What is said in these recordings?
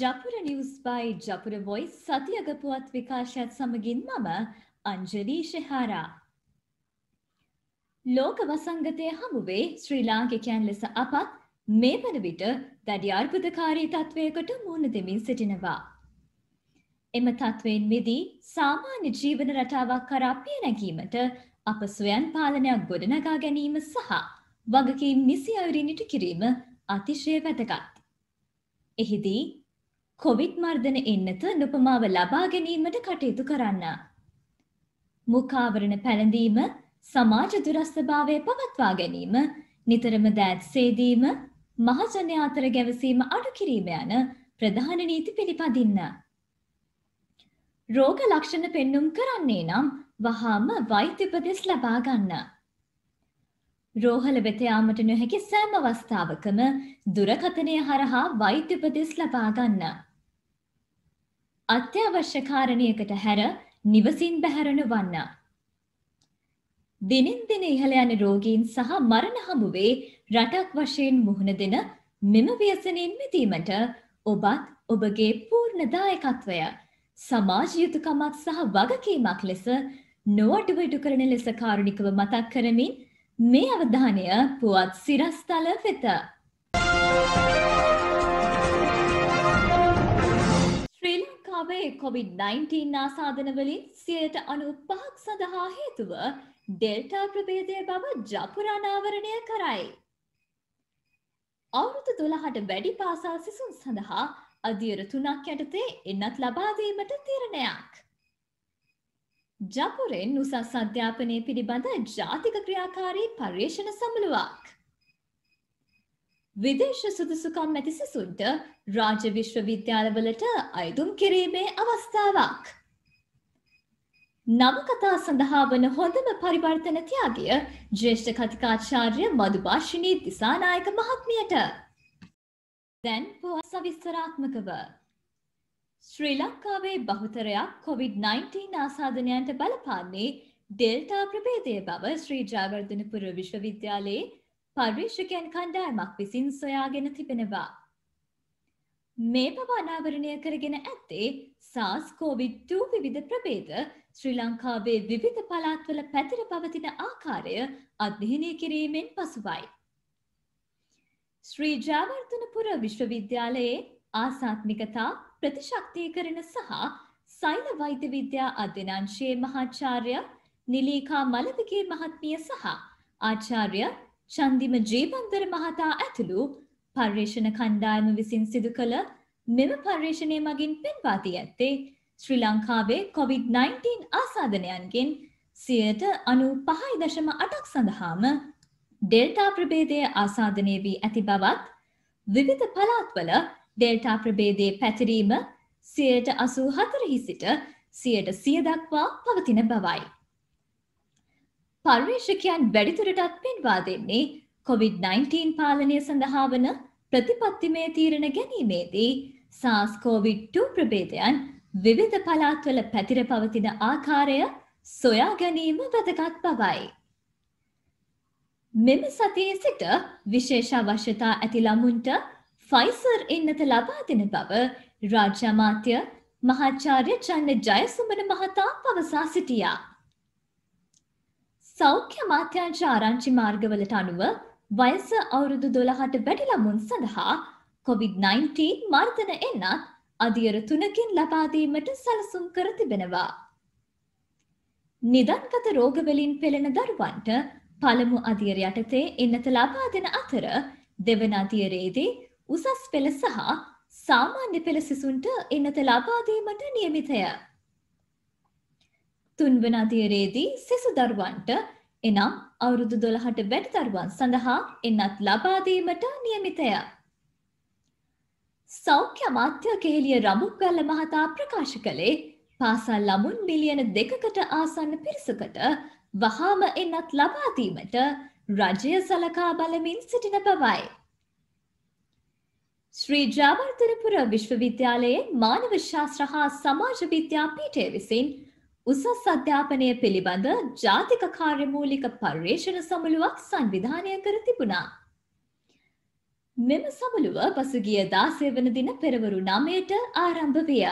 Japura news by Japura වොයි සතියගපුවත් විකාශයත් සමගින් මම අංජලී ශෙහාරා. ලෝක වසංගතය හමුවේ ශ්‍රී ලාංකිකයන් ලෙස අපත් මේ වන විට දැඩි අර්බුදකාරී තත්ත්වයකට මුහුණ දෙමින් සිටිනවා. එම තත්ත්වයෙන් මිදී සාමාන්‍ය ජීවන රටාවක් කරා පිය නැගීමට අප සොයන් පාලනයක් ගොඩනගා ගැනීම සහ වගකීම් නිසි අයුරින් ඉටු කිරීම අතිශය වැදගත්. එහිදී කොවිඩ් මර්ධන එන්නත නොපමාව ලබා ගැනීමට කටයුතු කරන්න. මුකාවරණ පැළඳීම සමාජ දුරස්ථභාවය පවත්වා ගැනීම නිතරම දෑත් සේදීම මහජනය අතර ගැවසීම අඩු කිරීම යන ප්‍රධාන නීති පිළිපදින්න. රෝග ලක්ෂණ පෙන්නුම් කරන්නේ නම් වහාම වෛද්‍යපදෙස් ලබාගන්න. රෝහල වෙත යාමට නොහැකි සෑම අවස්ථාවකම දුරකථනය හරහා වෛද්‍ය උපදෙස් ලබා ගන්න. අත්‍යවශ්‍ය කාරණයකට හැර නිවසින් බැහැර නොවන්න. දිනෙන් දින ඉහළ යන රෝගීන් සහ මරණ හමුවේ රටක් වශයෙන් මුහුණ දෙන මෙම ව්‍යසනයෙන් මිදීමට ඔබත් ඔබගේ පූර්ණ දායකත්වය සමාජ යුතුකමක් සහ වගකීමක් ලෙස නොඅඩුව ඉටු කරන ලෙස කාරුණිකව මතක් කරමින් මේ අවධානය පුවත් සිරස්තල වෙත. ශ්‍රී ලංකාවේ කොවිD-19 ආසාධනවලින් සියයට අනු පහක් සඳහා හේතුව ඩෙල්ටා ප්‍රභේදය බව ජපුරානාවරණය කරයි. අවුරුදු දොළහට වැඩි පාසල් සිසුන් සඳහා අධියර තුනක් යටතේ එන්නත් ලබාදීමට තීරණයක්. ජපුරෙන් උසස් අධ්‍යාපනය පිළිබඳ ජාතික ක්‍රියාකාරී පර්යේෂණ සමළුවක්. විදේශ සුදුසුකම් ඇති සිසුන්ට රාජ්‍ය විශ්වවිද්‍යාලවලට අයදුම් කිරීමේ අවස්ථාවක්. නවකතා සඳහා වන හොඳම පරිවර්තන තියාගිය ජේෂ්ඨ කතිකාචාර්ය මදුභාෂිණී දිසානායක මහත්මියට. දැන් පුවත් සවිස්තරාත්මකව. ශ්‍රී ලංකාවේ බහුතරයක් කොවිD-19 ආසාධනයන්ට බලපාන්නේ ඩෙල්ටා ප්‍රභේදය බව ශ්‍රී ජයවර්ධනපුර විශ්වවිද්‍යාලයේ පර්යේෂකයන් කණ්ඩායමක් විසින් සොයාගෙන තිබෙනවා. මේ බව අනාවරණය කරගෙන ඇත්තේ SARS COVID-2 විවිධ ප්‍රභේද ශ්‍රී ලංකාවේ විවිධ පළාත්වල පැතිර පවතින ආකාරය අධ්‍යයනය කිරීමෙන් පසුවයි. ශ්‍රී ජයවර්ධනපුර විශ්වවිද්‍යාලයේ ආසාත්මිකතා ප්‍රතිශක්තිකරණ සහ සෛල වෛද්‍ය විද්‍යා අධ්‍යනංශයේ මහාචාර්ය නිලීකා මලවිගේ මහත්මිය සහ ආචාර්ය චන්දිම ජීවන්දර මහතා ඇතුළු පර්යේෂණ කණ්ඩායම විසින් සිදු කළ මෙම පර්යේෂණය මගින් පෙන්වා දී ඇත්තේ ශ්‍රී ලංකාවේ COVID-19 ආසාදනයන්ගෙන් සියයට අනු පහයි දශම අටක් සඳහාම ඩෙල්ටා ප්‍රභේදය ආසාධනය වී ඇති බවත් විවිධ පලාත්වල ඩෙල්ටා ප්‍රබේදයේ පැතිරීම සියයට අසූ හතරහි සිට සියයට සියදක්වා පවතින බවයි. පර්වේශකයන් වැඩිතුරටත් පෙන්වා දෙන්නේ COොVID-19 පාලනය සඳහා වන ප්‍රතිපත්තිමය තීරණ ගැනීමේදී සාස්කෝවිට්2 ප්‍රබේදයන් විවිධ පලාත්වල පැතිර පවතින ආකාරය සොයා ගැනීම වැදගත් බවයි. මෙම සතියේ සිට විශේෂ අවශ්‍යතා ඇති ළමුන්ට ෆයිසර් එන්නත ලබා දෙන බව රාජ්‍ය අමාත්‍ය මහාචාර්ය චන්න ජයසුමන මහතා පවසා සිටියා. සෞඛ්‍ය අමාත්‍යාංශ ආරංචි මාර්ගවලට අනුව වයස අවුරුදු 12ට වැඩි ළමුන් සඳහා COVID-19 මර්ධන එන්නත් අදියර තුනකින් ලබා දීමට සැලසුම් කර තිබෙනවා. නිදන්ගත රෝගවලින් පෙළෙන දරුවන්ට පළමු අදියර යටතේ එන්නත ලබා දෙන අතර දෙවන අදියරේදී උසස් පෙළ සහ සාමාන්‍ය පෙළ සිසුන්ට එන්නත ලබාදීමට නියමිතය. තුන්වන අධියරේදී සිසු දරුවන්ට එනම් අවුරුදු දොළහට වැඩි දරුවන් සඳහා එන්නත් ලබාදීමට නියමිතය. සෞඛ්‍ය අමාත්‍ය කෙහෙලිය රමුක්වැල්ල මහතා ප්‍රකාශ කළේ පාසල් ළමුන් මිලියන දෙකකට ආසන්න පිරිසකට වහාම එන්නත් ලබාදීමට රජය සලකා බලමින් සිටින බවයි. ශ්‍රී ජාවර්ධනපුර විශ්වවිද්‍යාලයේ මානව ශාස්ත්‍ර හා සමාජ විද්‍යා පීඨය විසින් උසස් අධ්‍යාපනය පිළිබඳ ජාතික කාර්යමූලික පර්යේෂණ සමුළුවක් සංවිධානය කර තිබුණා. මෙම සමුළුව පසුගිය දාසය වන දින පෙරවරු නමයට ආරම්භ විය.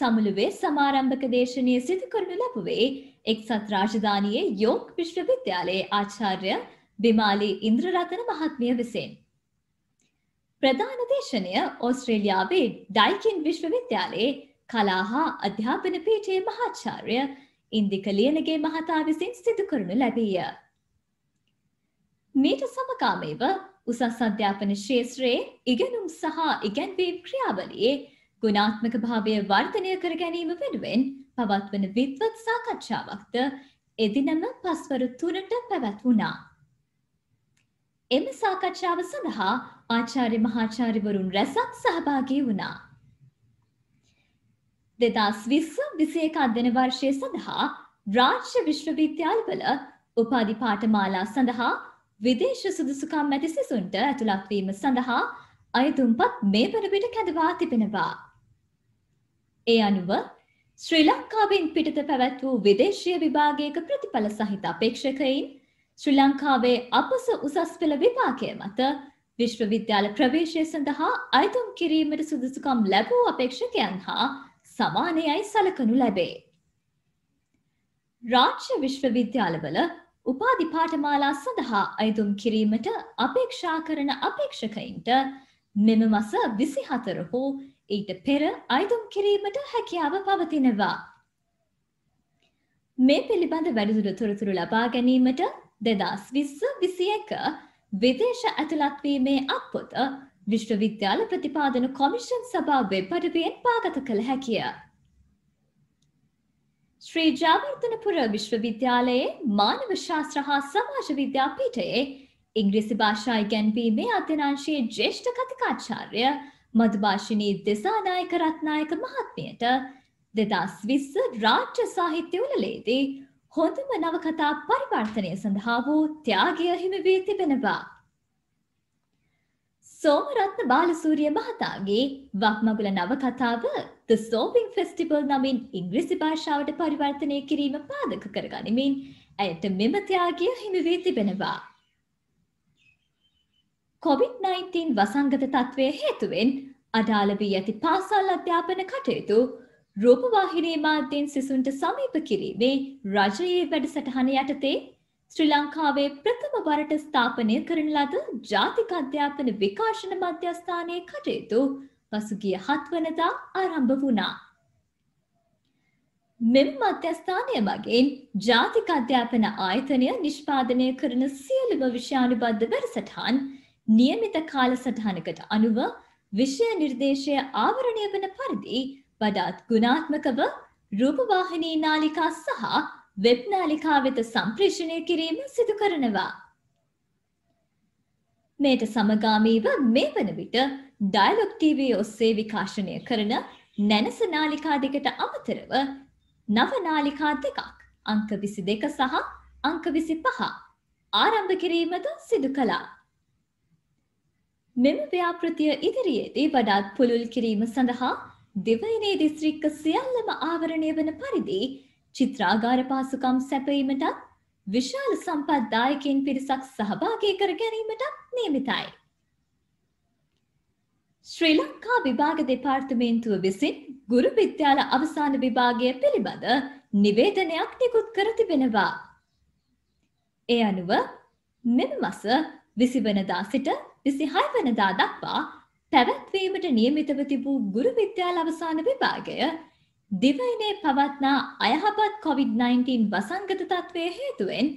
සමුළුවේ සමාරම්භක දේශනය සිදු කරනු ලැබුවේ එක්සත් රාජධානයේ යෝක් විශ්වවිද්‍යාලයේ ආචාර්ය බිමාලි ඉන්ද්‍රරතන මහත්මිය විසින්. ප්‍රධාන දේශනය ඕස්ට්‍රේලියාවේ ඩයිකින් විශ්වවිද්‍යාලයේ කලා හා අධ්‍යාපන පීටයේ මහාචාර්ය ඉන්දික ලියනගේ මහතා විසින් සිදු කරනු ලැබීය. මීට සමකාමීව උසස් අධ්‍යාපන ශේත්‍රයේ ඉගෙනුම් සහ ඉගැන්වීම් ක්‍රියාවලියේ ගුණාත්මක භාවය වර්ධනය කර ගැනීම වෙනුවෙන් පවත්වන විද්වත් සාකච්ඡාවක්ද එදිනම පස්වරු තුනට පැවැත් වුණා. එම සාකච්ඡාව සඳහා ආචාර්ය මහාචාර්යවරුන් රැසක් සහභාගී වුණා. දෙදස් විස්ස විසේක අධ්‍යන වර්ෂය සඳහා රාජ්‍ය විශ්වවිද්‍යාල්වල උපාධි පාඨමාලා සඳහා විදේශ සුදුසුකම් ඇති සිසුන්ට ඇතුළත්වීම සඳහා අයතුම්පත් මේ වනවිට කැදවා තිබෙනවා. ඒ අනුව ශ්‍රී ලංකාවෙන් පිටත පැවැත් වූ විදේශය විභාගයක ප්‍රතිඵල සහිත අපේක්ෂකයින් ශ්‍රී ලංකාවේ අපස උසස් පෙළ විභාගය මත විශ්වවිද්‍යාල ප්‍රවේශය සඳහා අයතුම් කිරීමට සුදුසුකම් ලැබූ අපේක්ෂකයන් හා සමානයයි සලකනු ලැබේ. රාජ්‍ය විශ්වවිද්‍යාලවල උපාධිපාඨමාලා සඳහා අයතුම් කිරීමට අපේක්ෂා කරන අපේක්ෂකයින්ට මෙම මස විසිහතර හෝ ඊට පෙර අයතුම් කිරීමට හැකියාව පවතිනවා. මේ පිළිබඳ වැඩිදුර තොරතුරු ලබා ගැනීමට දෙදස් විස්ස විසි එක විදේශ ඇතුළත්වීමේ අත්පොත විශ්වවිද්‍යාල ප්‍රතිපාදන කොමිෂන් සභාවේ පඩවියෙන් පාගත කළ හැකිය. ශ්‍රී ජාවර්ධනපුර විශ්වවිද්‍යාලයේ මානව ශාස්ත්‍ර හා සමාජ විද්‍යා පීඨයේ ඉංග්‍රීසි භාෂා ඉගැන්වීමේ අධ්‍යනාංශයේ ජ්‍යෙෂ්ඨ කතිකාචාර්ය මධභාෂිනී දෙසානායක රත්නායක මහත්මියට දෙදස් විස්ස රාජ්‍ය සාහිත්‍ය උලලේදී හොඳම නවකතා පරිවර්තනය සඳහා වූ ත්‍යාගය හිමි වී තිබෙනවා. සෝමරත්න බාලසූරිය මහතාගේ වක්මගුල නවකතාව The Soaping Festival නමින් ඉංග්‍රීසි භාෂාවට පරිවර්තනය කිරීම පාදක කරගනිමින් ඇයට මෙම ත්‍යාගය හිමි වී තිබෙනවා. COVID-19 වසංගත තත්ත්වය හේතුවෙන් අඩාල වී ඇති පාසල් අධ්‍යාපන කටයුතු රූපවාහිනී මාධ්‍යෙන් සිසුන්ට සමීප කිරීමේ රජයේ වැඩසටහන යටතේ ශ්‍රී ලංකාවේ ප්‍රථම වරට ස්ථාපනය කරන ලද ජාතික අධ්‍යාපන විකාශන මධ්‍යස්ථානයේ කටයුතු පසුගිය හත්වනදා ආරම්භ වුණා. මෙම මධ්‍යස්ථානය මගින් ජාතික අධ්‍යාපන ආයතනය නිෂ්පාදනය කරන සියලුම විෂයානුබද්ධ වැඩසටහන් නියමිත කාලසටහනකට අනුව විෂය නිර්දේශය ආවරණය වන පරිදි වඩාත් ගුණාත්මකව රූපවාහිනී නාලිකා සහ වෙබ් නාලිකා වෙත සම්ප්‍රේෂණය කිරීම සිදු කරනවා. මෙයට සමගාමීව මේ වන විට ඩයලොග් TV ඔස්සේ විකාශනය කරන නැනස නාලිකා දෙකට අමතරව නව නාලිකා දෙකක් අංක 22 සහ අංක 25 ආරම්භ කිරීමද සිදු කළා. මෙම ව්‍යාපෘතිය ඉදිරියේදී වඩාත් පුළුල් කිරීම සඳහා දෙවයිනේ දිස්ත්‍රික්ක සියල්ලම ආවරණය වන පරිදි චිත්‍රාගාර පාසුකම් සැපයීමටත් විශාල සම්පත් දායකයන් පිරිසක් සහභාගී කර ගැනීමටත් නියමිතයි. ශ්‍රී ලංකා විභාග දෙපාර්තමේන්තුව විසින් ගුරු විද්‍යාල අවසාන විභාගය පිළිබඳ නිවේදනයක් නිකුත් කර තිබෙනවා. ඒ අනුව මෙම මස 20 වනදා සිට 26 වනදා දක්වා පැවැත්වීමට නියමිතව තිබූ ගුරු විද්‍යාල අවසාන විභාගය දිවයිනේ පවත්නා අයහපත් COVID-19 වසංගත තත්ත්වය හේතුවෙන්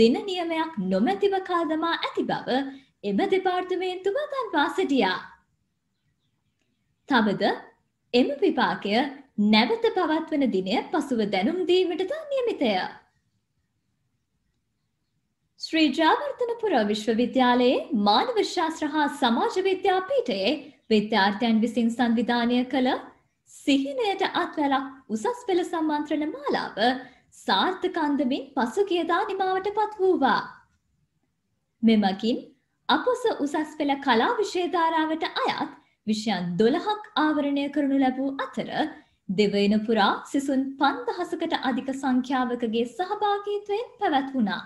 දින නියමයක් නොමැතිව කාදමා ඇති බව එම දෙපාර්තමේන්තුව දන්වා සිටියා. තවද එම විපාකය නැවත පවත්වන දිනය පසුව දැනුම් දීමටද නියමිතය. ශ්‍රී ජාවර්ධනපුර විශ්වවිද්‍යාලයේ මානව ශාස්ත්‍ර හා සමාජ විද්‍යා පීඨයේ විද්‍යාර්ථයන් විසින් සංවිධානය කළ සිහිනයට අත්වැලක් උසස් පෙළ සම්මන්ත්‍රණ මාලාව සාර්ථක අන්දමින් පසුගියදා නිමාවටපත් වූවා. මෙමගින් අපොස උසස් පෙළ කලා විෂය ධාරාවට අයත් විෂයන් 12ක් ආවරණය කරනු ලැබූ අතර දෙවයින පුරා සිසුන් 5000කට අධික සංඛ්‍යාවකගේ සහභාගීත්වයෙන් පැවැත් වුණා.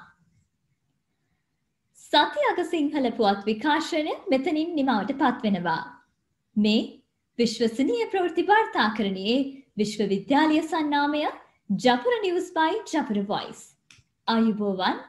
සති අග සිංහල පුවත් විකාශනය මෙතනින් නිමවට පත්වෙනවා. මේ විශ්වසනීය ප්‍රවෘත්ති වාර්තාකරණයේ විශ්වවිද්‍යාලය සන්නාමය Japura news by Japura voice. ආයුබෝවන්